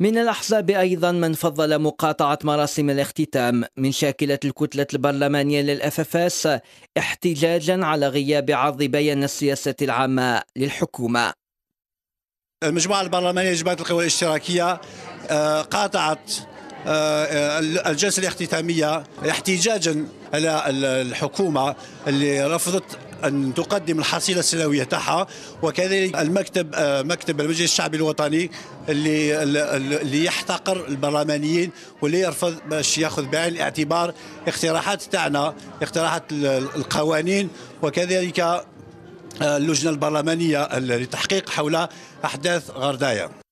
من الأحزاب أيضا من فضل مقاطعة مراسم الاختتام من شاكلة الكتلة البرلمانية للأف اف اس احتجاجا على غياب عرض بيان السياسة العامة للحكومة المجموعة البرلمانية لجماعة القوى الاشتراكية آه، قاطعت آه، آه، الجلسة الاختتامية احتجاجا على الحكومة اللي رفضت أن تقدم الحصيلة السنوية تاعها وكذلك المكتب آه، مكتب المجلس الشعبي الوطني اللي اللي يحتقر البرلمانيين واللي يرفض باش ياخذ بعين الاعتبار اقتراحات تاعنا اقتراحات القوانين وكذلك آه، اللجنه البرلمانيه للتحقيق حول احداث غردايه